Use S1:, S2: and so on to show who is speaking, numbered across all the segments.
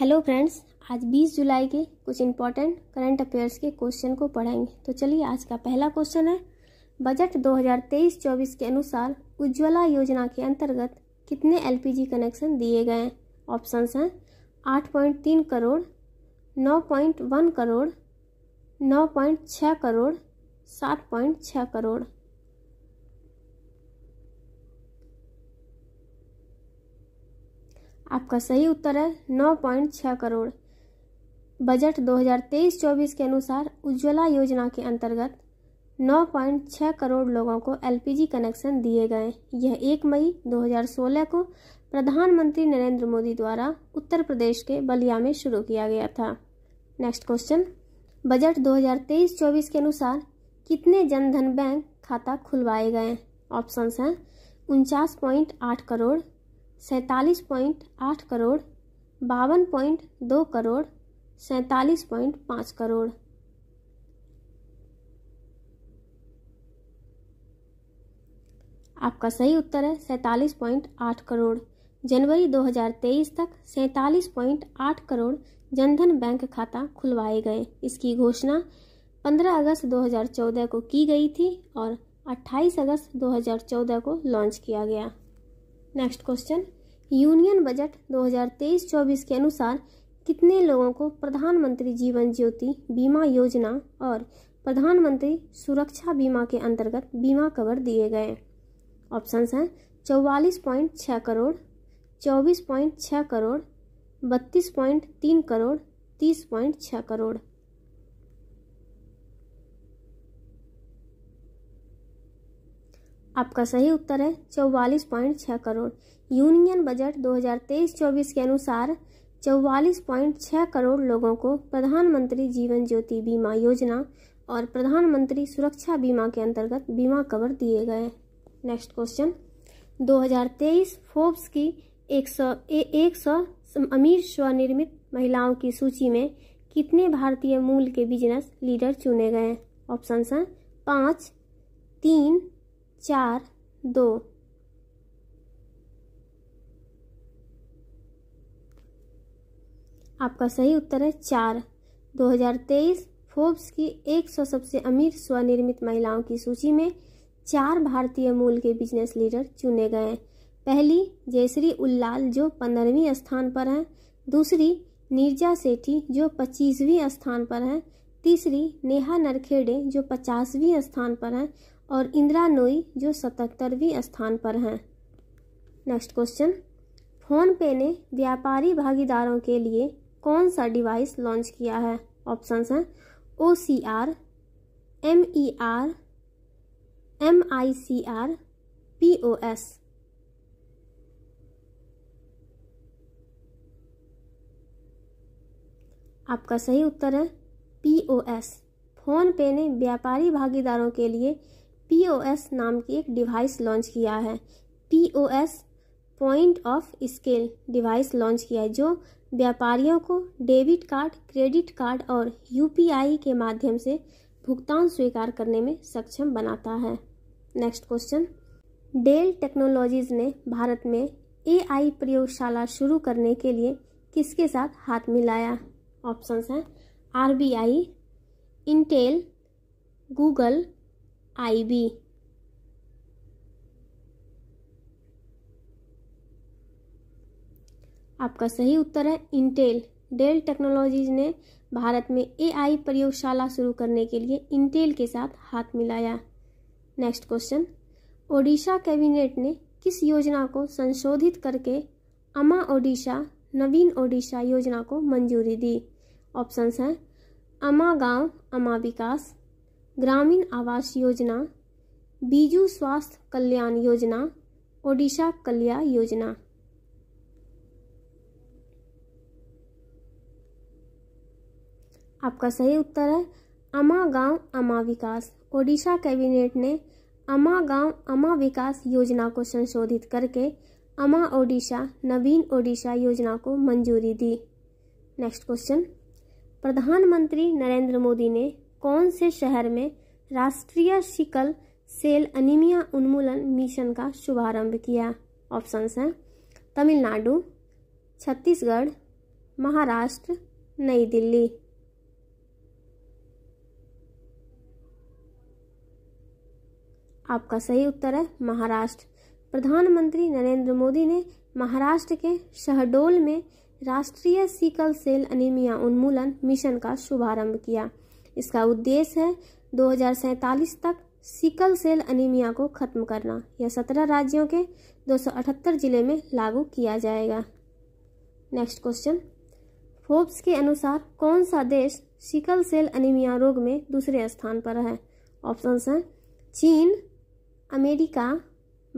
S1: hello friends आज 20 जुलाई के कुछ इम्पोर्टेंट करंट अफेयर्स के क्वेश्चन को पढ़ेंगे तो चलिए आज का पहला क्वेश्चन है बजट 2023-24 के अनुसार उज्ज्वला योजना के अंतर्गत कितने एलपीजी कनेक्शन दिए गए हैं ऑप्शंस हैं 8.3 करोड़ 9.1 करोड़ 9.6 करोड़ 7.6 करोड़ आपका सही उत्तर है नौ पॉइंट छः करोड़ बजट 2023-24 के अनुसार उज्ज्वला योजना के अंतर्गत 9.6 करोड़ लोगों को एलपीजी कनेक्शन दिए गए यह 1 मई 2016 को प्रधानमंत्री नरेंद्र मोदी द्वारा उत्तर प्रदेश के बलिया में शुरू किया गया था नेक्स्ट क्वेश्चन बजट 2023-24 के अनुसार कितने जनधन बैंक खाता खुलवाए गए ऑप्शंस हैं उनचास पॉइंट आठ करोड़ सैंतालीस पॉइंट आठ करोड़ बावन पॉइंट दो करोड़ सैंतालीस पॉइंट पाँच करोड़ आपका सही उत्तर है सैंतालीस पॉइंट आठ करोड़ जनवरी 2023 तक सैंतालीस पॉइंट आठ करोड़ जनधन बैंक खाता खुलवाए गए इसकी घोषणा 15 अगस्त 2014 को की गई थी और 28 अगस्त 2014 को लॉन्च किया गया नेक्स्ट क्वेश्चन यूनियन बजट 2023-24 के अनुसार कितने लोगों को प्रधानमंत्री जीवन ज्योति बीमा योजना और प्रधानमंत्री सुरक्षा बीमा के अंतर्गत बीमा कवर दिए गए ऑप्शंस हैं चौवालीस पॉइंट छः करोड़ चौबीस पॉइंट छः करोड़ बत्तीस पॉइंट तीन करोड़ तीस पॉइंट छः करोड़ आपका सही उत्तर है चौवालीस पॉइंट छः करोड़ यूनियन बजट 2023-24 के अनुसार चौवालीस पॉइंट छः करोड़ लोगों को प्रधानमंत्री जीवन ज्योति बीमा योजना और प्रधानमंत्री सुरक्षा बीमा के अंतर्गत बीमा कवर दिए गए नेक्स्ट क्वेश्चन 2023 फोर्ब्स की एक सौ एक सौ अमीर स्वनिर्मित महिलाओं की सूची में कितने भारतीय मूल के बिजनेस लीडर चुने गए ऑप्शन हैं पाँच तीन चार दो आपका सही उत्तर है चार 2023 फोर्ब्स की 100 सबसे अमीर स्वनिर्मित महिलाओं की सूची में चार भारतीय मूल के बिजनेस लीडर चुने गए हैं पहली जयश्री उल्लाल जो पंद्रहवीं स्थान पर हैं दूसरी नीरजा सेठी जो पच्चीसवीं स्थान पर हैं तीसरी नेहा नरखेड़े जो पचासवीं स्थान पर हैं और इंदिरा नोई जो सतहत्तरवीं स्थान पर हैं नेक्स्ट क्वेश्चन फोन पे ने व्यापारी भागीदारों के लिए कौन सा डिवाइस लॉन्च किया है ऑप्शंस हैं O C R M E R M I C R P O S आपका सही उत्तर है पी ओ एस पे ने व्यापारी भागीदारों के लिए पीओएस नाम की एक डिवाइस लॉन्च किया है POS point of sale device launch किया है जो व्यापारियों को डेबिट कार्ड क्रेडिट कार्ड और यूपीआई के माध्यम से भुगतान स्वीकार करने में सक्षम बनाता है नेक्स्ट क्वेश्चन डेल टेक्नोलॉजीज़ ने भारत में एआई प्रयोगशाला शुरू करने के लिए किसके साथ हाथ मिलाया ऑप्शंस हैं RBI Intel Google I B आपका सही उत्तर है इंटेल डेल टेक्नोलॉजीज ने भारत में एआई प्रयोगशाला शुरू करने के लिए इंटेल के साथ हाथ मिलाया नेक्स्ट क्वेश्चन ओडिशा कैबिनेट ने किस योजना को संशोधित करके अमा ओडिशा नवीन ओडिशा योजना को मंजूरी दी ऑप्शंस हैं अमा गांव अमा विकास ग्रामीण आवास योजना बीजू स्वास्थ्य कल्याण योजना ओडिशा कल्याण योजना आपका सही उत्तर है अमा गांव अमा विकास ओडिशा कैबिनेट ने अमा गांव अमा विकास योजना को संशोधित करके अमा ओडिशा नवीन ओडिशा योजना को मंजूरी दी नेक्स्ट क्वेश्चन प्रधानमंत्री नरेंद्र मोदी ने कौन से शहर में राष्ट्रीय शिकल सेल अनिमिया उन्मूलन मिशन का शुभारंभ किया ऑप्शंस हैं तमिलनाडु छत्तीसगढ़ महाराष्ट्र नई दिल्ली आपका सही उत्तर है महाराष्ट्र प्रधानमंत्री नरेंद्र मोदी ने महाराष्ट्र के शहडोल में राष्ट्रीय सीकल सेल अनीमिया उन्मूलन मिशन का शुभारंभ किया इसका उद्देश्य है दो तक सिकल सेल अनीमिया को खत्म करना यह सत्रह राज्यों के दो जिले में लागू किया जाएगा नेक्स्ट क्वेश्चन फोर्ब्स के अनुसार कौन सा देश सिकल सेल अनिमिया रोग में दूसरे स्थान पर है ऑप्शन हैं चीन अमेरिका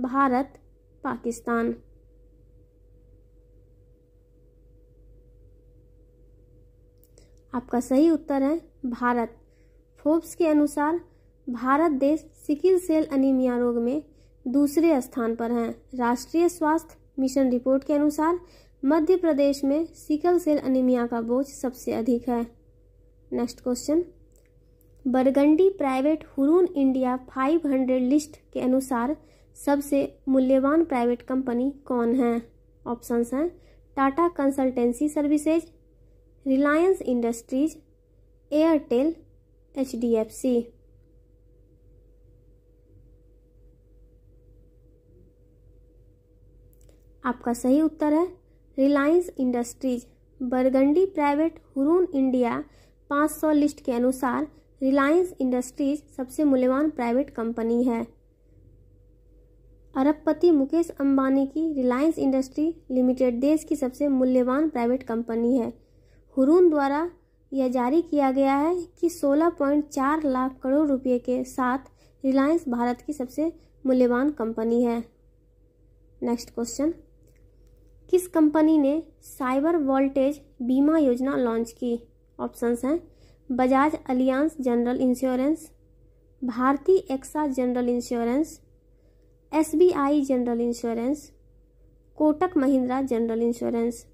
S1: भारत पाकिस्तान आपका सही उत्तर है भारत फोर्ब्स के अनुसार भारत देश सिकिल सेल अनीमिया रोग में दूसरे स्थान पर है राष्ट्रीय स्वास्थ्य मिशन रिपोर्ट के अनुसार मध्य प्रदेश में सिकल सेल अनीमिया का बोझ सबसे अधिक है next question Burgundy Private Hurun India 500 list के अनुसार सबसे मूल्यवान प्राइवेट कंपनी कौन है ऑप्शंस हैं Tata Consultancy Services Reliance Industries Airtel H D F C आपका सही उत्तर है Reliance Industries Burgundy Private Hurun India 500 list के अनुसार रिलायंस इंडस्ट्रीज सबसे मूल्यवान प्राइवेट कंपनी है अरबपति मुकेश अंबानी की रिलायंस इंडस्ट्री लिमिटेड देश की सबसे मूल्यवान प्राइवेट कंपनी है हुरून द्वारा यह जारी किया गया है कि 16.4 लाख करोड़ रुपए के साथ रिलायंस भारत की सबसे मूल्यवान कंपनी है नेक्स्ट क्वेश्चन किस कंपनी ने साइबर वोल्टेज बीमा योजना लॉन्च की ऑप्शंस हैं Bajaj Allianz General Insurance Bharti Axa General Insurance SBI General Insurance Kotak Mahindra General Insurance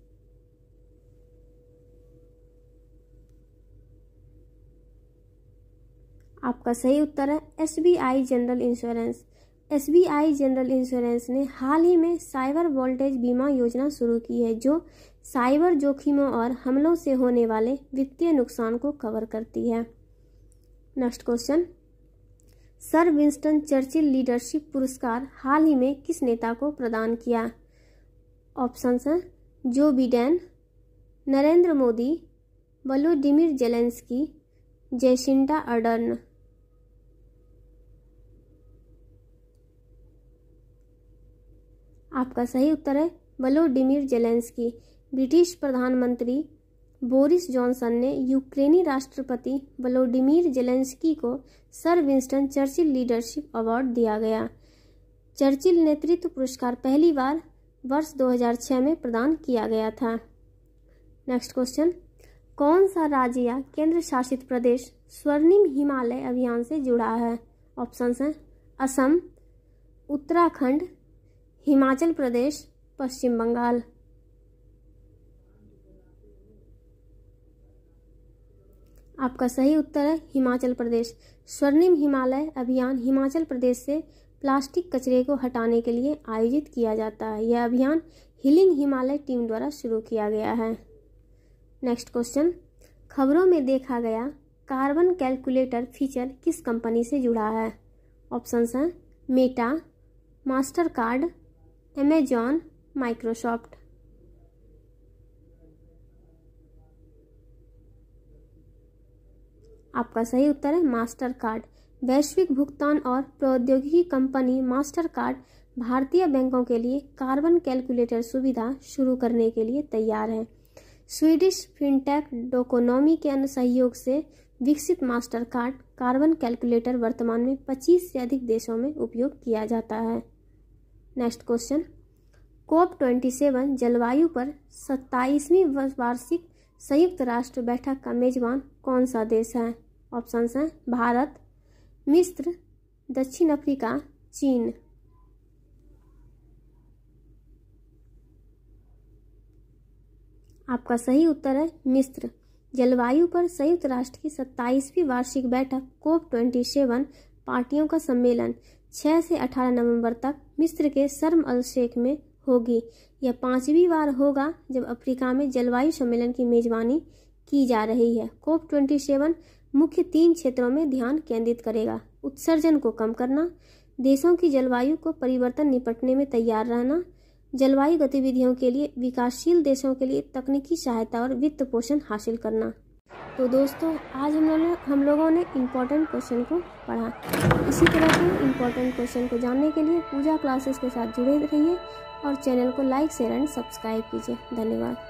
S1: आपका सही उत्तर है S B I General Insurance S B I General Insurance ने हाल ही में साइबर वोल्टेज बीमा योजना शुरू की है जो साइबर जोखिमों और हमलों से होने वाले वित्तीय नुकसान को कवर करती है next question sir Winston Churchill leadership पुरस्कार हाल ही में किस नेता को प्रदान किया ऑप्शन हैं Joe Biden Narendra Modi Volodymyr Zelensky Jacinda Ardern आपका सही उत्तर है वलोडिमिर जेलेंस्की ब्रिटिश प्रधानमंत्री बोरिस जॉनसन ने यूक्रेनी राष्ट्रपति वलोडिमिर जेलेंस्की को sir Winston Churchill leadership award दिया गया चर्चिल नेतृत्व पुरस्कार पहली बार वर्ष 2006 में प्रदान किया गया था नेक्स्ट क्वेश्चन कौन सा राज्य या केंद्र शासित प्रदेश स्वर्णिम हिमालय अभियान से जुड़ा है ऑप्शन हैं असम उत्तराखंड हिमाचल प्रदेश पश्चिम बंगाल आपका सही उत्तर है हिमाचल प्रदेश स्वर्णिम हिमालय अभियान हिमाचल प्रदेश से प्लास्टिक कचरे को हटाने के लिए आयोजित किया जाता है यह अभियान हिलिंग हिमालय टीम द्वारा शुरू किया गया है नेक्स्ट क्वेश्चन खबरों में देखा गया कार्बन कैलकुलेटर फीचर किस कंपनी से जुड़ा है ऑप्शन हैं Meta Mastercard Amazon Microsoft आपका सही उत्तर है मास्टर कार्ड वैश्विक भुगतान और प्रौद्योगिकी कंपनी मास्टर कार्ड भारतीय बैंकों के लिए कार्बन कैलकुलेटर सुविधा शुरू करने के लिए तैयार है स्वीडिश फिनटेक डोकोनॉमी के सहयोग से विकसित मास्टर कार्ड कार्बन कैलकुलेटर वर्तमान में 25 से अधिक देशों में उपयोग किया जाता है next question COP twenty seven जलवायु पर सत्ताईसवीं वार्षिक संयुक्त राष्ट्र बैठक का मेजबान कौन सा देश है ऑप्शन हैं भारत मिस्र दक्षिण अफ्रीका चीन आपका सही उत्तर है मिस्र जलवायु पर संयुक्त राष्ट्र की सत्ताईसवीं वार्षिक बैठक कोप ट्वेंटी सेवन पार्टियों का सम्मेलन छः से अठारह नवंबर तक मिस्र के शर्म अल शेख में होगी यह पांचवी बार होगा जब अफ्रीका में जलवायु सम्मेलन की मेजबानी की जा रही है कोप ट्वेंटी सेवन मुख्य तीन क्षेत्रों में ध्यान केंद्रित करेगा उत्सर्जन को कम करना देशों की जलवायु को परिवर्तन निपटने में तैयार रहना जलवायु गतिविधियों के लिए विकासशील देशों के लिए तकनीकी सहायता और वित्त पोषण हासिल करना तो दोस्तों आज हम लोगों हम लोगों ने इम्पॉर्टेंट क्वेश्चन को पढ़ा इसी तरह के इम्पॉर्टेंट क्वेश्चन को जानने के लिए पूजा क्लासेस के साथ जुड़े रहिए और चैनल को लाइक शेयर एंड सब्सक्राइब कीजिए धन्यवाद